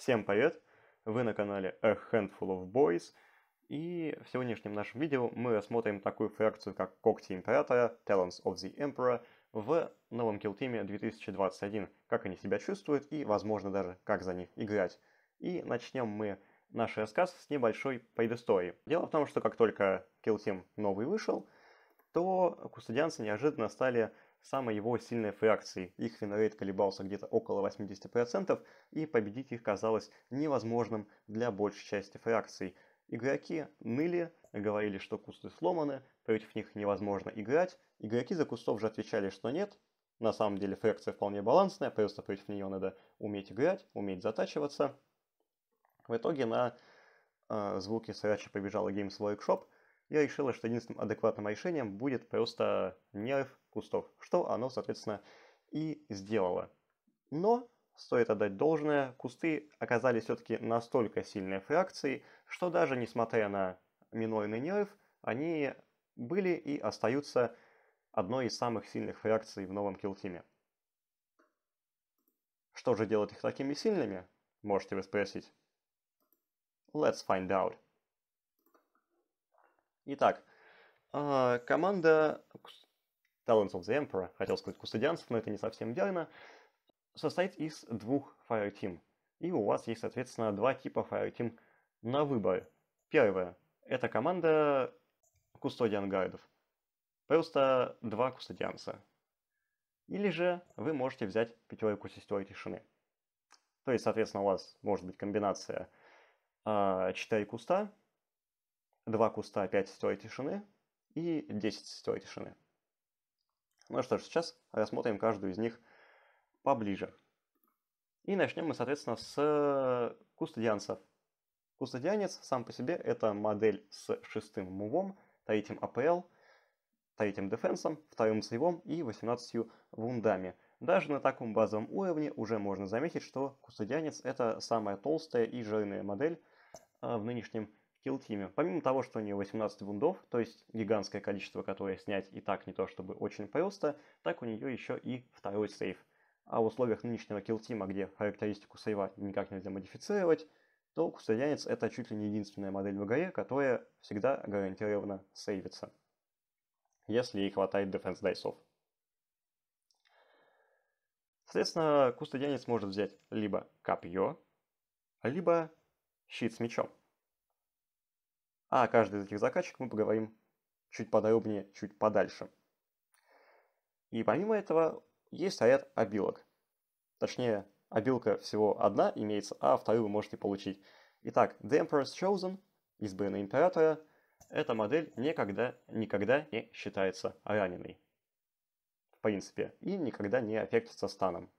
Всем привет! Вы на канале A Handful of Boys, и в сегодняшнем нашем видео мы рассмотрим такую фракцию, как Когти Императора, Talents of the Emperor, в новом килтиме 2021, как они себя чувствуют и, возможно, даже как за них играть. И начнем мы наш рассказ с небольшой предыстории. Дело в том, что как только килтим новый вышел, то кустодианцы неожиданно стали самой его сильной фракции. Их финрейт колебался где-то около 80%, и победить их казалось невозможным для большей части фракций. Игроки ныли, говорили, что кусты сломаны, против них невозможно играть. Игроки за кустов же отвечали, что нет. На самом деле фракция вполне балансная, просто против нее надо уметь играть, уметь затачиваться. В итоге на э, звуки срача побежала Games Workshop. Я решила, что единственным адекватным решением будет просто нерв кустов, что оно, соответственно, и сделало. Но стоит отдать должное, кусты оказались все-таки настолько сильной фракцией, что даже несмотря на минойный нерв, они были и остаются одной из самых сильных фракций в новом килтиме. Что же делает их такими сильными, можете вы спросить. Let's find out. Итак, а, команда Talents of the Emperor, хотел сказать кустодианцев, но это не совсем верно, состоит из двух Fireteam. И у вас есть, соответственно, два типа Fireteam на выбор. Первое – это команда кустодиан гайдов. Просто два кустодианца. Или же вы можете взять пятерку сестер тишины. То есть, соответственно, у вас может быть комбинация э, а, 4 куста, 2 куста 5 сестер тишины и 10 сестер тишины. Ну что ж, сейчас рассмотрим каждую из них поближе. И начнем мы, соответственно, с э, кустодианцев. Кустодианец сам по себе это модель с шестым мувом, третьим АПЛ, третьим дефенсом, вторым сейвом и 18 вундами. Даже на таком базовом уровне уже можно заметить, что кустодианец это самая толстая и жирная модель э, в нынешнем Хилл-тиме. Помимо того, что у нее 18 вундов, то есть гигантское количество, которое снять и так не то чтобы очень просто, так у нее еще и второй сейв. А в условиях нынешнего килл-тима, где характеристику сейва никак нельзя модифицировать, то кустодианец это чуть ли не единственная модель в игре, которая всегда гарантированно сейвится, если ей хватает дефенс дайсов. Соответственно, кустодианец может взять либо копье, либо щит с мечом. А о каждой из этих заказчиков мы поговорим чуть подробнее, чуть подальше. И помимо этого есть ряд обилок. Точнее, обилка всего одна имеется, а вторую вы можете получить. Итак, The Emperor's Chosen, избранный императора, эта модель никогда, никогда не считается раненой. В принципе, и никогда не аффектится станом.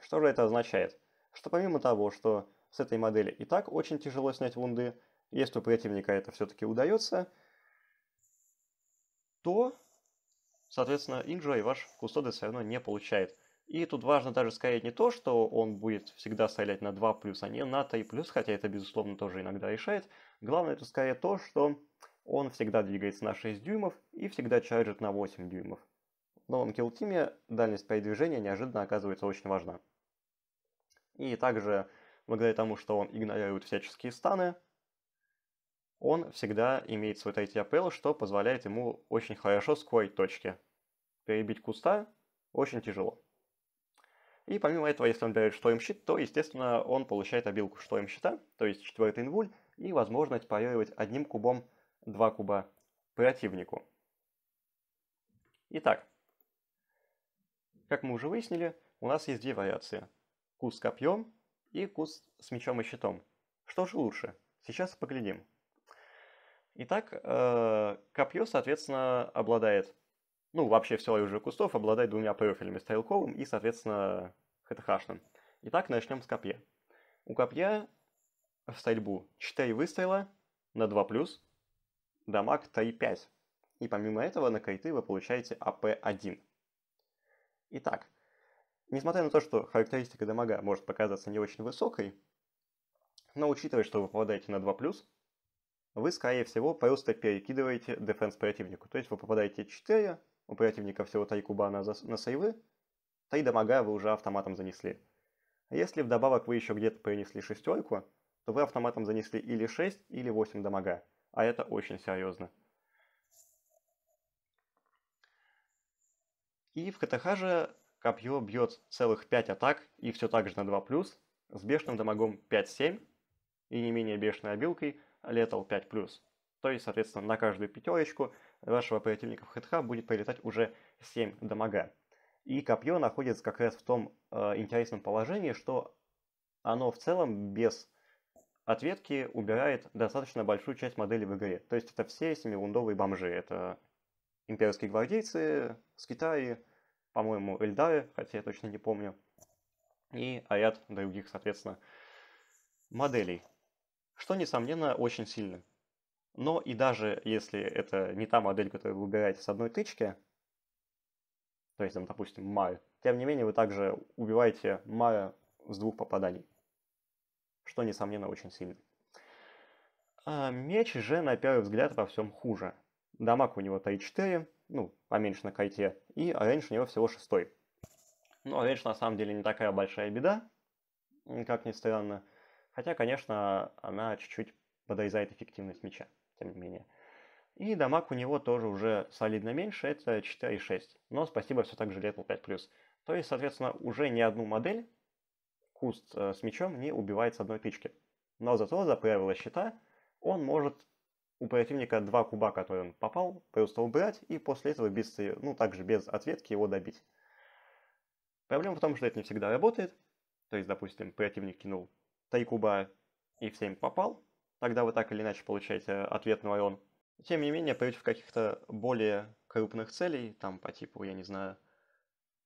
Что же это означает? Что помимо того, что с этой модели и так очень тяжело снять вунды, если у противника это все-таки удается, то, соответственно, и ваш кустоды все равно не получает. И тут важно даже сказать не то, что он будет всегда стрелять на 2 плюс, а не на 3 плюс, хотя это, безусловно, тоже иногда решает. Главное это скорее то, что он всегда двигается на 6 дюймов и всегда чарджит на 8 дюймов. В новом килтиме дальность передвижения неожиданно оказывается очень важна. И также, благодаря тому, что он игнорирует всяческие станы, он всегда имеет свой третий апл, что позволяет ему очень хорошо скорить точки. Перебить куста очень тяжело. И помимо этого, если он берет Штормщит, то, естественно, он получает обилку Штормщита, то есть четвертый инвуль, и возможность парировать одним кубом два куба противнику. Итак, как мы уже выяснили, у нас есть две вариации. Куст с копьем и куст с мечом и щитом. Что же лучше? Сейчас поглядим. Итак, э, копье, соответственно, обладает, ну, вообще все уже кустов обладает двумя профилями, стрелковым и, соответственно, хэтхашным. Итак, начнем с копья. У копья в стрельбу 4 выстрела на 2+, плюс, дамаг 3-5. И помимо этого на криты вы получаете АП-1. Итак, несмотря на то, что характеристика дамага может показаться не очень высокой, но учитывая, что вы попадаете на 2+, плюс, вы, скорее всего, просто перекидываете дефенс противнику. То есть вы попадаете 4, у противника всего 3 куба на, на сейвы, 3 дамага вы уже автоматом занесли. Если вдобавок вы еще где-то принесли шестерку, то вы автоматом занесли или 6, или 8 дамага. А это очень серьезно. И в КТХ же копье бьет целых 5 атак и все так же на 2+, с бешеным дамагом 5-7 и не менее бешеной обилкой – Lethal 5+. То есть, соответственно, на каждую пятерочку вашего оперативника в хедха будет прилетать уже 7 дамага. И копье находится как раз в том э, интересном положении, что оно в целом без ответки убирает достаточно большую часть модели в игре. То есть это все семивундовые бомжи. Это имперские гвардейцы с Китая, по-моему, Эльдары, хотя я точно не помню, и ряд других, соответственно, моделей что, несомненно, очень сильно. Но и даже если это не та модель, которую вы убираете с одной тычки, то есть, там, допустим, Мар, тем не менее вы также убиваете Мара с двух попаданий, что, несомненно, очень сильно. А меч же, на первый взгляд, во всем хуже. Дамаг у него 3-4, ну, поменьше а на кайте, и рейндж у него всего 6. Но ну, а рейндж на самом деле не такая большая беда, как ни странно. Хотя, конечно, она чуть-чуть подоизает эффективность мяча, тем не менее. И дамаг у него тоже уже солидно меньше, это 4,6. Но спасибо все так же лету 5+. То есть, соответственно, уже ни одну модель куст э, с мечом не убивает с одной пички. Но зато за правило щита он может у противника два куба, которые он попал, просто убрать и после этого без, ну, также без ответки его добить. Проблема в том, что это не всегда работает. То есть, допустим, противник кинул Тайкуба и в 7 попал, тогда вы так или иначе получаете э, ответный урон. Тем не менее, против каких-то более крупных целей, там по типу, я не знаю,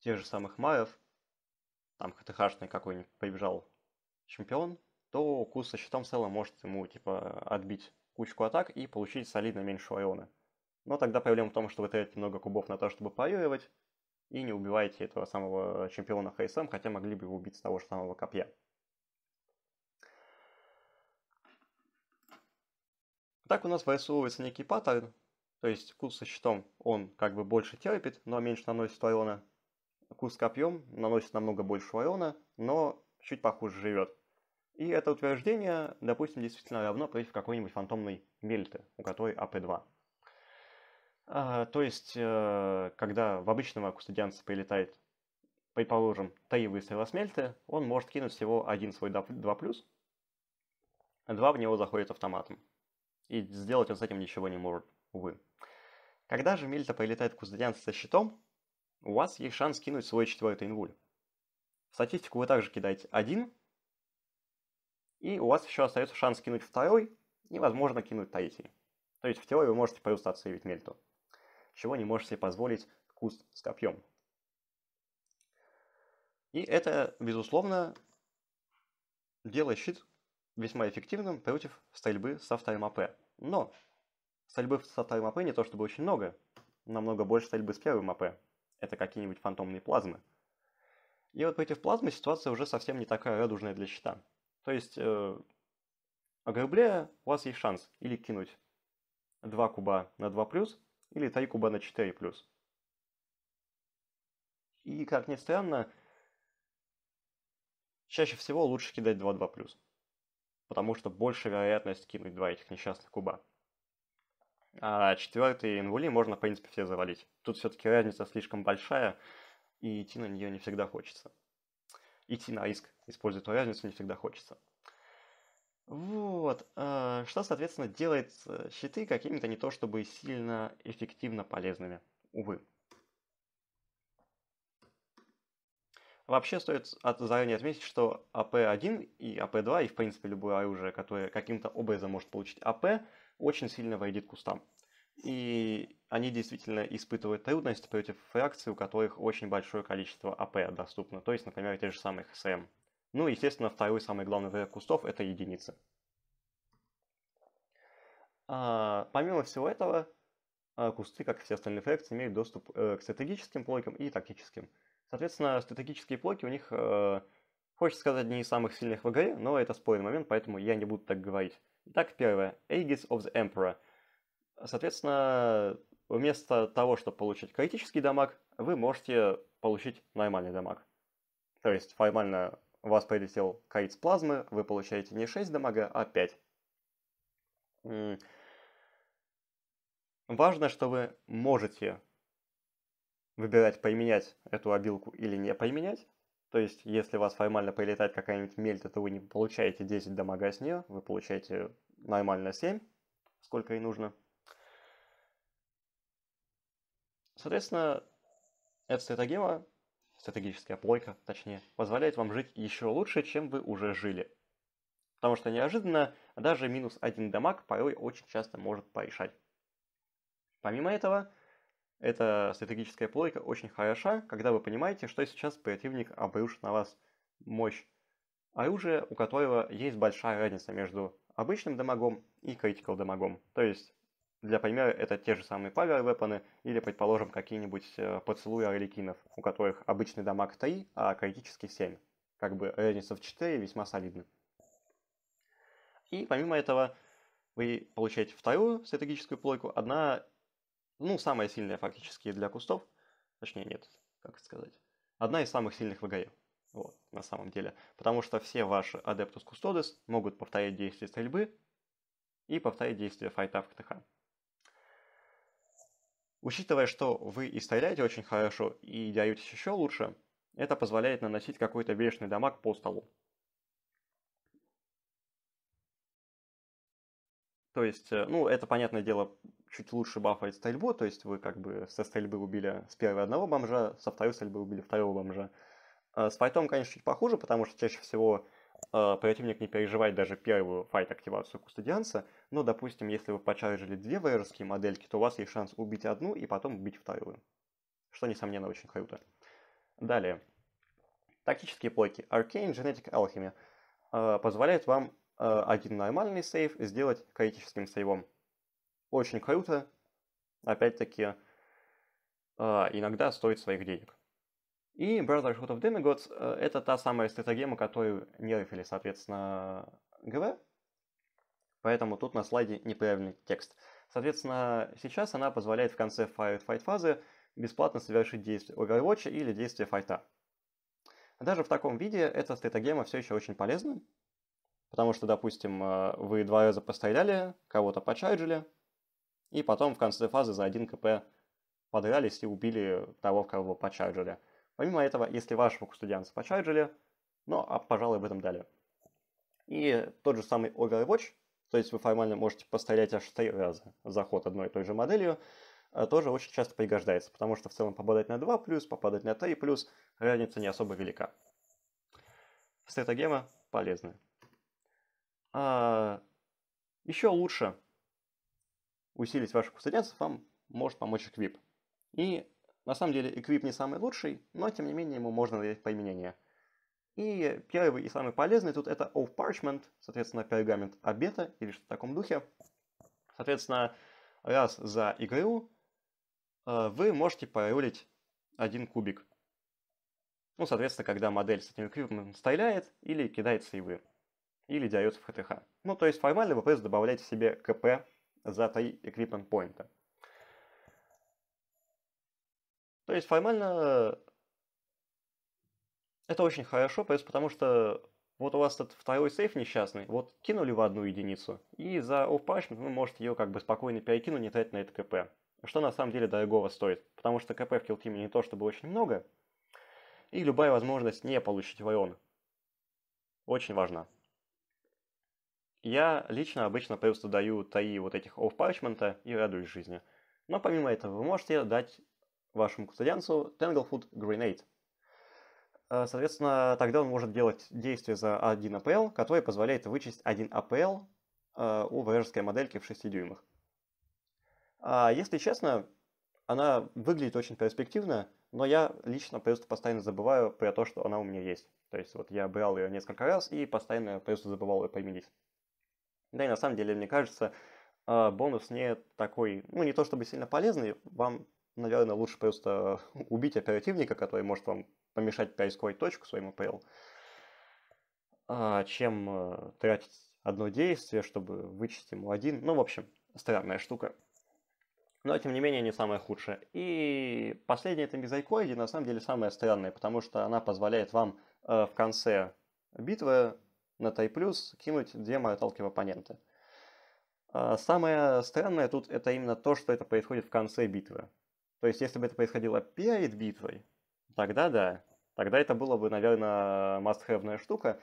тех же самых маев там ХТХшный какой-нибудь побежал чемпион, то Кус со щитом в целом может ему типа отбить кучку атак и получить солидно меньше айона Но тогда проблема в том, что вы тратите много кубов на то, чтобы парировать, и не убиваете этого самого э, чемпиона ХСМ, эм, хотя могли бы его убить с того же самого копья. Так у нас вырисовывается некий паттерн, то есть курс со щитом, он как бы больше терпит, но меньше наносит урона. с копьем наносит намного больше урона, но чуть похуже живет. И это утверждение, допустим, действительно равно против какой-нибудь фантомной мельты, у которой АП-2. А, то есть, э, когда в обычного кустодианца прилетает, предположим, три выстрела с мельты, он может кинуть всего один свой 2+, два в него заходит автоматом. И сделать он с этим ничего не может, увы. Когда же Мильта прилетает в Куздырянск со щитом, у вас есть шанс кинуть свой четвертый инвуль. В статистику вы также кидаете один, и у вас еще остается шанс кинуть второй, и, возможно, кинуть третий. То есть в теории вы можете просто отсейвить Мельту, чего не можете позволить куст с копьем. И это, безусловно, делает щит весьма эффективным против стрельбы со вторым АП. Но стрельбы со вторым АП не то чтобы очень много, намного больше стрельбы с первым АП. Это какие-нибудь фантомные плазмы. И вот против плазмы ситуация уже совсем не такая радужная для щита. То есть, э, ограбляя, у вас есть шанс или кинуть 2 куба на 2+, или 3 куба на 4+. И, как ни странно, чаще всего лучше кидать 2-2+ потому что больше вероятность кинуть два этих несчастных куба. А четвертый инвули можно, в принципе, все завалить. Тут все-таки разница слишком большая, и идти на нее не всегда хочется. Идти на риск, используя эту разницу, не всегда хочется. Вот, э, что, соответственно, делает э, щиты какими-то не то чтобы сильно эффективно полезными, увы. Вообще стоит от заранее отметить, что АП 1 и АП 2 и в принципе любое оружие, которое каким-то образом может получить АП, очень сильно вредит кустам. И они действительно испытывают трудность против фракций, у которых очень большое количество АП доступно, то есть, например, те же самые СМ. Ну и, естественно, второй самый главный враг кустов – это единицы. А, помимо всего этого, а, кусты, как и все остальные фракции, имеют доступ э, к стратегическим плойкам и тактическим. Соответственно, стратегические блоки у них, э, хочется сказать, не из самых сильных в игре, но это спорный момент, поэтому я не буду так говорить. Итак, первое. Aegis of the Emperor. Соответственно, вместо того, чтобы получить критический дамаг, вы можете получить нормальный дамаг. То есть, формально вас прилетел с плазмы, вы получаете не 6 дамага, а 5. Важно, что вы можете выбирать, поменять эту обилку или не поменять. То есть, если у вас формально прилетает какая-нибудь мель, то вы не получаете 10 дамага с нее, вы получаете нормально 7, сколько и нужно. Соответственно, эта стратегема, стратегическая плойка, точнее, позволяет вам жить еще лучше, чем вы уже жили. Потому что неожиданно даже минус один дамаг порой очень часто может порешать. Помимо этого, эта стратегическая плойка очень хороша, когда вы понимаете, что сейчас противник обрушит на вас мощь оружия, у которого есть большая разница между обычным дамагом и критикал дамагом. То есть, для примера, это те же самые power weapons или, предположим, какие-нибудь э, поцелуи орликинов, у которых обычный дамаг 3, а критический 7. Как бы разница в 4 весьма солидна. И помимо этого, вы получаете вторую стратегическую плойку. Одна ну, самая сильная фактически для кустов. Точнее, нет, как сказать. Одна из самых сильных в ГАЕ. Вот, на самом деле. Потому что все ваши Adeptus Custodes могут повторять действие стрельбы и повторять действие файта в КТХ. Учитывая, что вы и стреляете очень хорошо, и даетесь еще лучше, это позволяет наносить какой-то бешеный дамаг по столу. То есть, э, ну, это, понятное дело, чуть лучше бафает стрельбу, то есть вы как бы со стрельбы убили с первого одного бомжа, со второй стрельбы убили второго бомжа. А с файтом, конечно, чуть похуже, потому что чаще всего э, противник не переживает даже первую файт-активацию кустодианца, но, допустим, если вы почаржили две вражеские модельки, то у вас есть шанс убить одну и потом убить вторую. Что, несомненно, очень круто. Далее. Тактические плойки Arcane Genetic Alchemy э, а, позволяют вам э, один нормальный сейв сделать критическим сейвом очень круто. Опять-таки, а, иногда стоит своих денег. И Brotherhood of Demigods э, — это та самая стратегема, которую нерфили, соответственно, ГВ. Поэтому тут на слайде неправильный текст. Соответственно, сейчас она позволяет в конце Fired фазы бесплатно совершить действие Overwatch или действие файта. Даже в таком виде эта стратегема все еще очень полезна, потому что, допустим, э, вы два раза постреляли, кого-то почарджили, и потом в конце фазы за 1 КП подрались и убили того, кого почарджили. Помимо этого, если вашего кустодианца почарджили, ну а, пожалуй, об этом далее. И тот же самый Overwatch, то есть вы формально можете пострелять аж три раза за ход одной и той же моделью, э, тоже очень часто пригождается, потому что в целом попадать на 2 плюс, попадать на 3 плюс, разница не особо велика. Стратегема полезная. А, еще лучше усилить ваших кустодианцев, вам может помочь эквип. И на самом деле эквип не самый лучший, но тем не менее ему можно дать поименение. И первый и самый полезный тут это Oath Parchment, соответственно, пергамент обета или что-то в таком духе. Соответственно, раз за игру э, вы можете порулить один кубик. Ну, соответственно, когда модель с этим эквипом стреляет или кидает сейвы, или дается в ХТХ. Ну, то есть формально вы просто добавляете себе КП за 3 equipment point. То есть формально э, это очень хорошо, потому что вот у вас этот второй сейф несчастный, вот кинули в одну единицу, и за off-punishment вы можете ее как бы спокойно перекинуть, не тратить на это КП. Что на самом деле дорогого стоит, потому что КП в килтиме не то чтобы очень много, и любая возможность не получить урон очень важна. Я лично обычно просто даю таи вот этих оф парчмента и радуюсь жизни. Но помимо этого вы можете дать вашему кустодианцу Tanglefoot Grenade. Э, соответственно, тогда он может делать действие за 1 АПЛ, которое позволяет вычесть 1 АПЛ э, у вражеской модельки в 6 дюймах. А если честно, она выглядит очень перспективно, но я лично просто постоянно забываю про то, что она у меня есть. То есть вот я брал ее несколько раз и постоянно просто забывал ее применить. Да и на самом деле, мне кажется, а, бонус не такой, ну не то чтобы сильно полезный, вам, наверное, лучше просто убить оперативника, который может вам помешать поисковать точку своим APL, а, чем а, тратить одно действие, чтобы вычесть ему один. Ну, в общем, странная штука. Но, тем не менее, не самая худшая. И последняя это мизайкоиди, на самом деле, самая странная, потому что она позволяет вам в конце битвы на Type+, плюс кинуть две мароталки в оппонента. Самое странное тут это именно то, что это происходит в конце битвы. То есть, если бы это происходило перед битвой, тогда да. Тогда это было бы, наверное, must штука.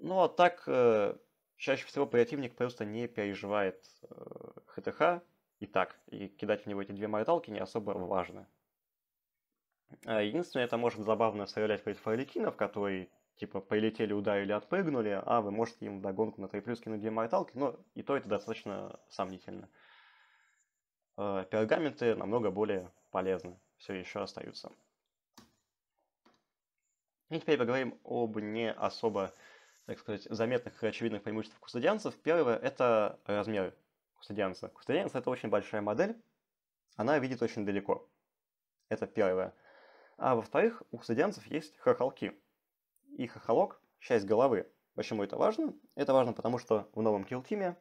Ну а так, э, чаще всего противник просто не переживает ХТХ э, и так. И кидать в него эти две морталки не особо важно. А, единственное, это может забавно стрелять против орликинов, который типа полетели ударили, отпрыгнули, а вы можете им догонку на 3 плюс кинуть две морталки, но и то это достаточно сомнительно. Э, пергаменты намного более полезны, все еще остаются. И теперь поговорим об не особо, так сказать, заметных и очевидных преимуществах кустодианцев. Первое – это размер кустодианца. Кустодианец – это очень большая модель, она видит очень далеко. Это первое. А во-вторых, у кустодианцев есть хохолки – и хохолок – часть головы. Почему это важно? Это важно, потому что в новом килтиме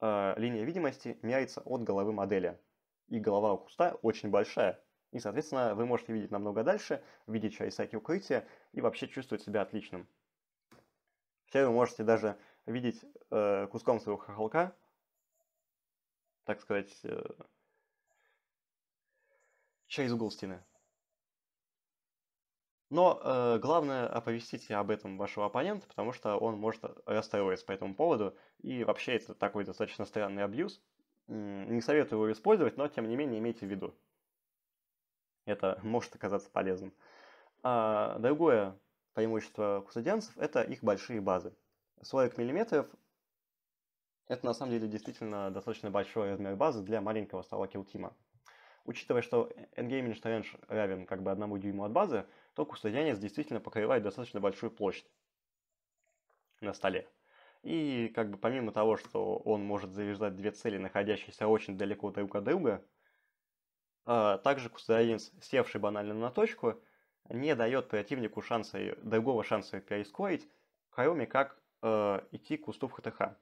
э, линия видимости меняется от головы модели. И голова у куста очень большая. И, соответственно, вы можете видеть намного дальше, видеть чайсаки укрытия и вообще чувствовать себя отличным. Все вы можете даже видеть э, куском своего хохолка, так сказать, э, через угол стены. Но э, главное оповестить об этом вашего оппонента, потому что он может расстроиться по этому поводу. И вообще это такой достаточно странный абьюз. Не советую его использовать, но тем не менее имейте в виду. Это может оказаться полезным. А другое преимущество кусадианцев – это их большие базы. 40 мм – это на самом деле действительно достаточно большой размер базы для маленького стола килтима. Учитывая, что endgame range равен как бы одному дюйму от базы, то кустодианец действительно покрывает достаточно большую площадь на столе. И как бы помимо того, что он может завязать две цели, находящиеся очень далеко друг от друга, а, также кустодианец, севший банально на точку, не дает противнику шанса, другого шанса перескорить, кроме как э, идти к кусту в ХТХ.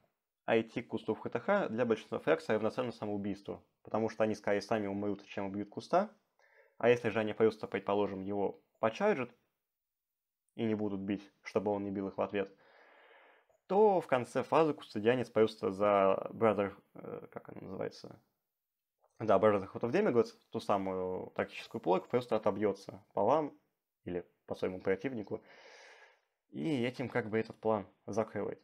А идти к кусту в ХТХ а для большинства фракций равноценно самоубийству потому что они скорее сами умрут, чем убьют куста. А если же они просто, предположим, его почарджат и не будут бить, чтобы он не бил их в ответ, то в конце фазы кустодианец просто за Brother... Э, как она называется? Да, Brother Hood of Demigods, ту самую тактическую плойку, просто отобьется по вам или по своему противнику. И этим как бы этот план закрывает.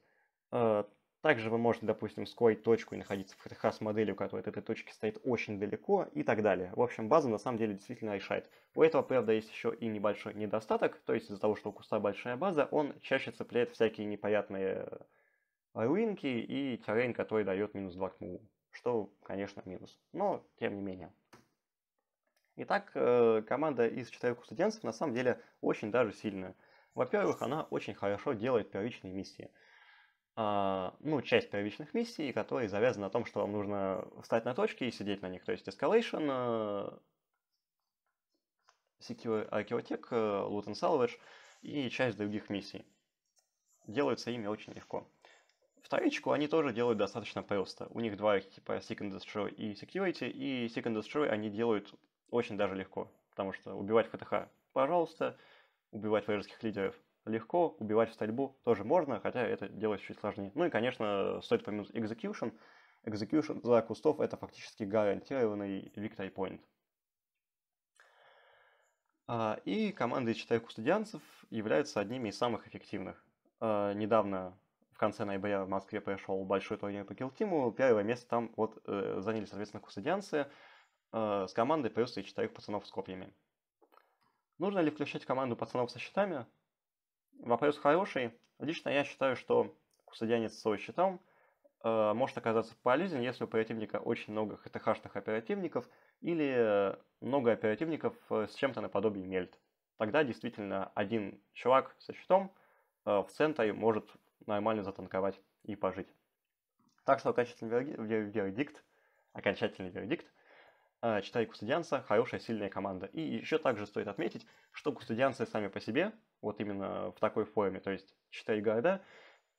Э, также вы можете, допустим, скоить точку и находиться в ХТХ с моделью, которая от этой точки стоит очень далеко и так далее. В общем, база на самом деле действительно решает. У этого, правда, есть еще и небольшой недостаток, то есть из-за того, что у куста большая база, он чаще цепляет всякие непонятные э, руинки и террейн, который дает минус 2 к муву, что, конечно, минус, но тем не менее. Итак, э, команда из четырех студентов на самом деле очень даже сильная. Во-первых, она очень хорошо делает первичные миссии – а, ну, часть первичных миссий, которые завязаны на том, что вам нужно встать на точки и сидеть на них. То есть Escalation, а, Secure Archaeotech, а, Loot and Salvage и часть других миссий. Делаются ими очень легко. Вторичку они тоже делают достаточно просто. У них два типа Seek and Destroy и Security, и Seek and Destroy они делают очень даже легко, потому что убивать ФТХ, пожалуйста, убивать вражеских лидеров – легко, убивать в стрельбу тоже можно, хотя это делать чуть сложнее. Ну и, конечно, стоит помянуть execution. Execution за кустов это фактически гарантированный victory point. А, и команды из четырех кустодианцев являются одними из самых эффективных. А, недавно, в конце ноября в Москве прошел большой турнир по килтиму. Первое место там вот э, заняли, соответственно, кустодианцы э, с командой плюс и четырех пацанов с копьями. Нужно ли включать команду пацанов со щитами? Вопрос хороший. Лично я считаю, что кусадянец со щитом э, может оказаться полезен, если у оперативника очень много хтхашных оперативников или э, много оперативников э, с чем-то наподобие мельт. Тогда действительно один чувак со щитом э, в центре может нормально затанковать и пожить. Так что окончательный вердикт, окончательный вердикт, э, читай Кустудианца, хорошая, сильная команда. И еще также стоит отметить, что Кустудианцы сами по себе – вот именно в такой форме, то есть читай города,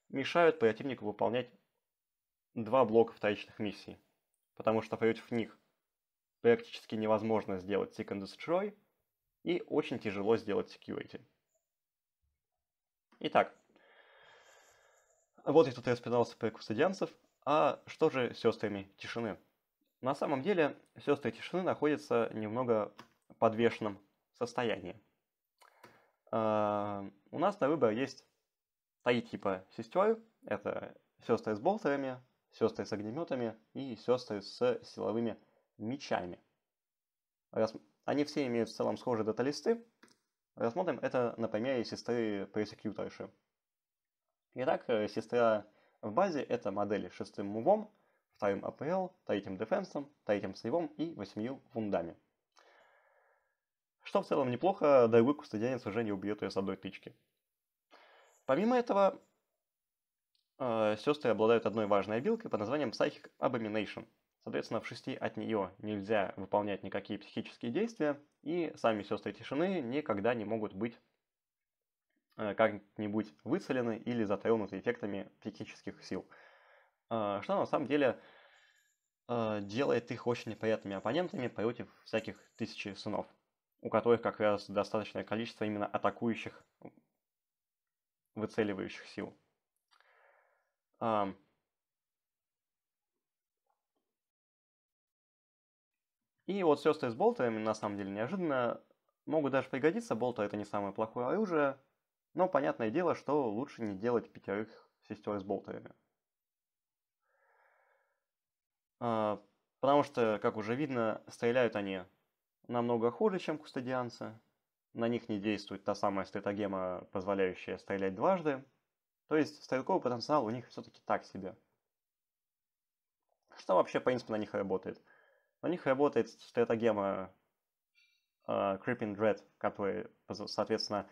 мешают противнику выполнять два блока вторичных миссий, потому что против них практически невозможно сделать Seek and Destroy и очень тяжело сделать Security. Итак, вот я тут распинался про кустодианцев, а что же сестрами тишины? На самом деле, сестры тишины находятся немного в подвешенном состоянии. Э, у нас на выбор есть три типа сестер. Это сестры с болтерами, сестры с огнеметами и сестры с силовыми мечами. Раз... Они все имеют в целом схожие дата Рассмотрим это на примере сестры Пересекьюторши. Итак, э, сестра в базе это модели шестым мувом, вторым АПЛ, третьим дефенсом, третьим сейвом и восьмью фундами что в целом неплохо, да и выку стадианец уже не убьет ее с одной тычки. Помимо этого, э, сестры обладают одной важной обилкой под названием Psychic Abomination. Соответственно, в шести от нее нельзя выполнять никакие психические действия, и сами сестры тишины никогда не могут быть э, как-нибудь выцелены или затронуты эффектами психических сил. Э, что на самом деле э, делает их очень неприятными оппонентами против всяких тысячи сынов у которых как раз достаточное количество именно атакующих, выцеливающих сил. И вот сестры с болтами, на самом деле, неожиданно могут даже пригодиться. Болта это не самое плохое оружие, но понятное дело, что лучше не делать пятерых сестер с болтами. А, потому что, как уже видно, стреляют они намного хуже, чем кустодианцы. На них не действует та самая стратагема, позволяющая стрелять дважды. То есть стрелковый потенциал у них все-таки так себе. Что вообще, в принципе, на них работает? На них работает стратагема э, Creeping Dread, которая, соответственно,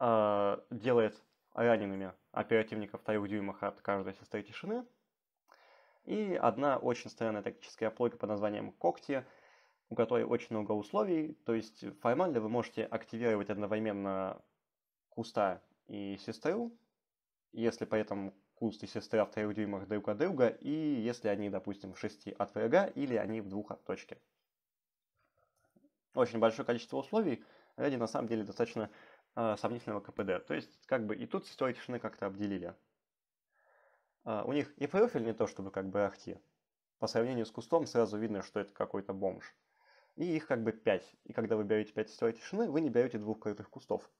э, делает ранеными оперативников в трех дюймах от каждой сестры тишины. И одна очень странная тактическая плойка под названием «Когти», у которой очень много условий, то есть формально вы можете активировать одновременно куста и сестру, если при этом куст и сестра в трех дюймах друг от друга, и если они, допустим, в шести от врага, или они в двух от точки. Очень большое количество условий ради, на самом деле, достаточно э, сомнительного КПД. То есть, как бы и тут сестрой тишины как-то обделили. Э, у них и профиль не то, чтобы как бы ахти. По сравнению с кустом сразу видно, что это какой-то бомж и их как бы 5. И когда вы берете 5 слоя тишины, вы не берете двух крытых кустов.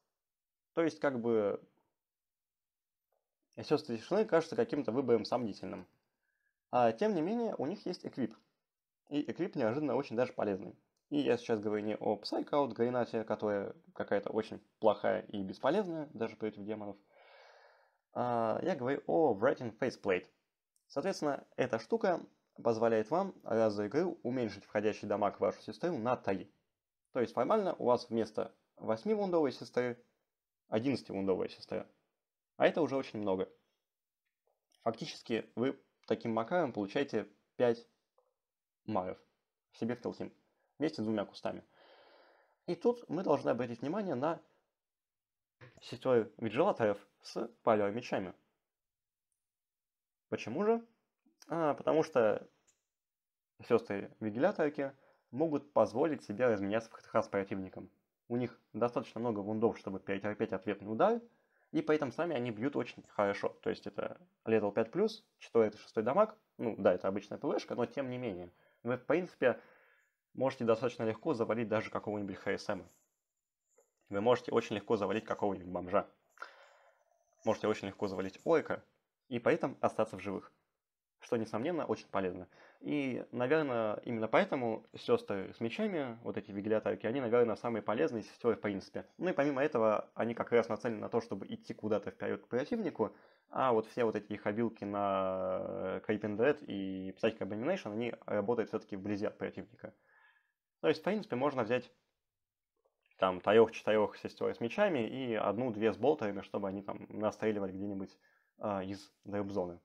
То есть как бы сестры тишины кажется каким-то выбором сомнительным. А, тем не менее, у них есть эквип. И эквип неожиданно очень даже полезный. И я сейчас говорю не о Psychout Гренате, которая какая-то очень плохая и бесполезная, даже против демонов. А, я говорю о Writing Faceplate. Соответственно, эта штука позволяет вам раз за игры уменьшить входящий дамаг в вашу систему на 3. То есть формально у вас вместо 8-вундовой сестры 11-вундовая сестра. А это уже очень много. Фактически вы таким макаром получаете 5 маров себе в Телтим вместе с двумя кустами. И тут мы должны обратить внимание на сестрой Виджелаторов с мечами. Почему же? А, потому что сестры-вигиляторки могут позволить себе разменяться в ХТХ с противником. У них достаточно много вундов, чтобы перетерпеть ответный удар, и поэтому сами они бьют очень хорошо. То есть это летал 5+, 4-6 дамаг, ну да, это обычная ПВшка, но тем не менее. Вы, в принципе, можете достаточно легко завалить даже какого-нибудь ХСМа. Эм. Вы можете очень легко завалить какого-нибудь бомжа. Можете очень легко завалить ойка и при этом остаться в живых что, несомненно, очень полезно. И, наверное, именно поэтому сестры с мечами, вот эти библиотеки, они, наверное, самые полезные сестры в принципе. Ну и помимо этого, они как раз нацелены на то, чтобы идти куда-то вперед к противнику, а вот все вот эти хабилки обилки на Creeping Dread и Psychic Abomination, они работают все-таки вблизи от противника. То есть, в принципе, можно взять там трех-четырех сестер с мечами и одну-две с болтерами, чтобы они там настреливали где-нибудь э, из дрэп-зоны.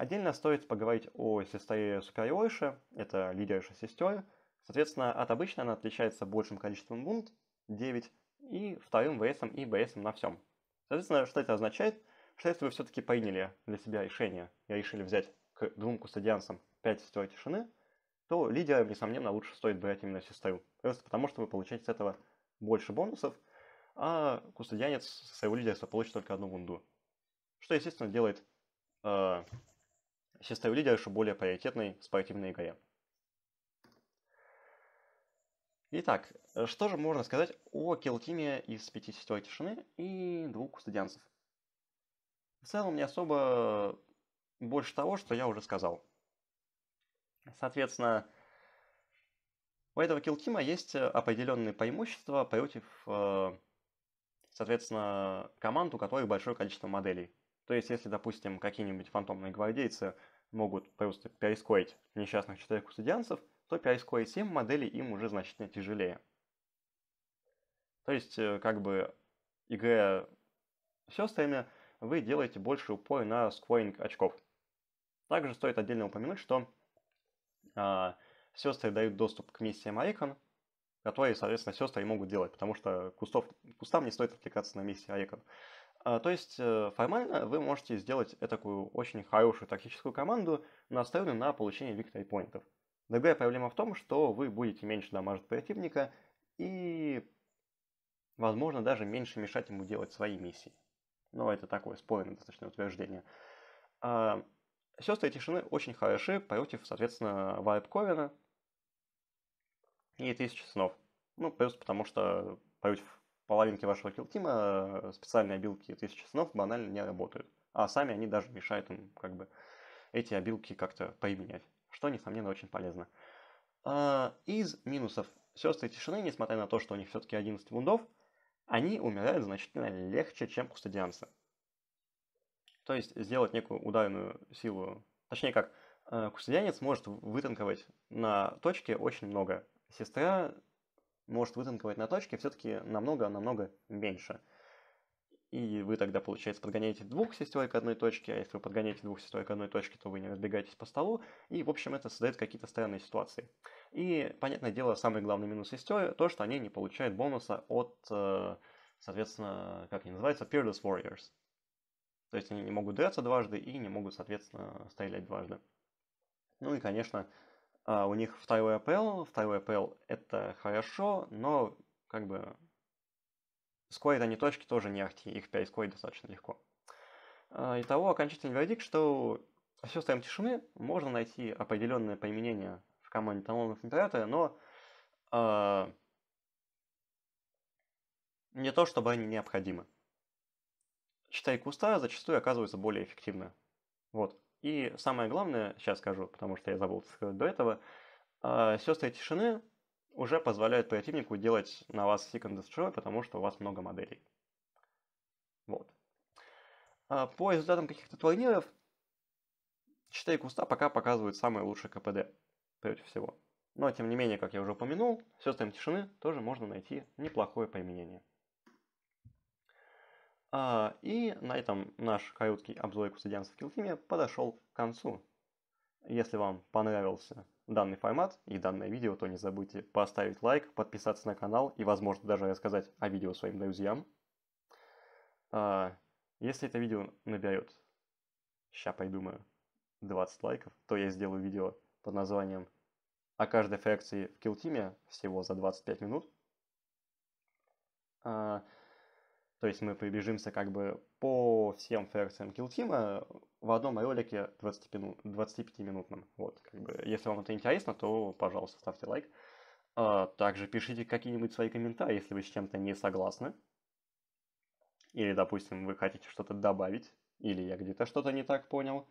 Отдельно стоит поговорить о сестре Сукариойши, это лидерша сестер. Соответственно, от обычной она отличается большим количеством вунд, 9, и вторым ВСом и БСом на всем. Соответственно, что это означает? Что если вы все-таки приняли для себя решение и решили взять к двум кустодианцам 5 сестер тишины, то лидером, несомненно, лучше стоит брать именно сестру. Просто потому, что вы получаете с этого больше бонусов, а кустодианец своего лидерства получит только одну бунду. Что, естественно, делает э, систаю лидершу более приоритетной в спортивной игре. Итак, э, что же можно сказать о килл из пяти сетевой тишины и двух студенцев? В целом не особо больше того, что я уже сказал. Соответственно, у этого килл есть э, определенные преимущества против, э, соответственно, команд, у которых большое количество моделей. То есть, если, допустим, какие-нибудь фантомные гвардейцы могут просто перескоить несчастных человек студентов, то перескоить им модели им уже значительно тяжелее. То есть, э, как бы, играя с сестрами, вы делаете больше упор на скоринг очков. Также стоит отдельно упомянуть, что э, а, сестры дают доступ к миссиям Айкон, которые, соответственно, сестры и могут делать, потому что кустов, кустам не стоит отвлекаться на миссии Айкон. А, то есть э, формально вы можете сделать такую очень хорошую тактическую команду, настроенную на получение victory поинтов. Другая проблема в том, что вы будете меньше дамажить противника и, возможно, даже меньше мешать ему делать свои миссии. Но это такое спорное достаточно утверждение. А, Сестры тишины очень хороши против, соответственно, Вайп Ковена и Тысячи снов. Ну, плюс потому что против половинки вашего килтима э, специальные обилки тысячи снов банально не работают. А сами они даже мешают им как бы эти обилки как-то поименять, что, несомненно, очень полезно. А, из минусов сестры тишины, несмотря на то, что у них все-таки 11 вундов, они умирают значительно легче, чем кустодианцы. То есть сделать некую ударную силу, точнее как, э, кустодианец может вытанковать на точке очень много. Сестра может вытанковать на точке все-таки намного-намного меньше. И вы тогда, получается, подгоняете двух сетевой к одной точке, а если вы подгоняете двух сетевой к одной точке, то вы не разбегаетесь по столу, и, в общем, это создает какие-то странные ситуации. И, понятное дело, самый главный минус сетевой то, что они не получают бонуса от, э, соответственно, как они называются, Peerless Warriors. То есть они не могут драться дважды и не могут, соответственно, стрелять дважды. Ну и, конечно, а у них второй апл, второй апл это хорошо, но как бы скорит они точки тоже не ахти, их перескорить достаточно легко. А, итого, окончательный вердикт, что все ставим тишины, можно найти определенное применение в команде талонов императора, но а, не то, чтобы они необходимы. Читай куста зачастую оказываются более эффективны. Вот. И самое главное, сейчас скажу, потому что я забыл сказать до этого, э, а, сестры тишины уже позволяют противнику делать на вас seek and destroy, потому что у вас много моделей. Вот. А, по результатам каких-то турниров 4 куста пока показывают самый лучший КПД, против всего. Но, тем не менее, как я уже упомянул, сестрам тишины тоже можно найти неплохое применение. А, и на этом наш короткий обзор кустодианцев в Килтиме подошел к концу. Если вам понравился данный формат и данное видео, то не забудьте поставить лайк, подписаться на канал и, возможно, даже рассказать о видео своим друзьям. А, если это видео наберет, сейчас придумаю, 20 лайков, то я сделаю видео под названием «О каждой фракции в Килтиме» всего за 25 минут. А, то есть мы пробежимся как бы по всем фракциям килтима в одном ролике 25-минутном. Вот, как бы, если вам это интересно, то, пожалуйста, ставьте лайк. А, также пишите какие-нибудь свои комментарии, если вы с чем-то не согласны. Или, допустим, вы хотите что-то добавить, или я где-то что-то не так понял.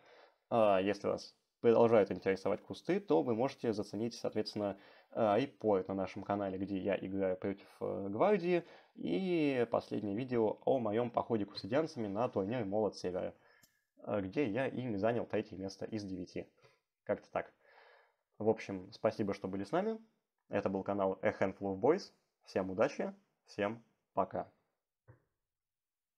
А, если у вас продолжают интересовать кусты, то вы можете заценить, соответственно, репорт а, на нашем канале, где я играю против э, гвардии, и последнее видео о моем походе кустодианцами на турнир Молот Севера, э, где я ими занял третье место из девяти. Как-то так. В общем, спасибо, что были с нами. Это был канал A Handful of Boys. Всем удачи, всем пока.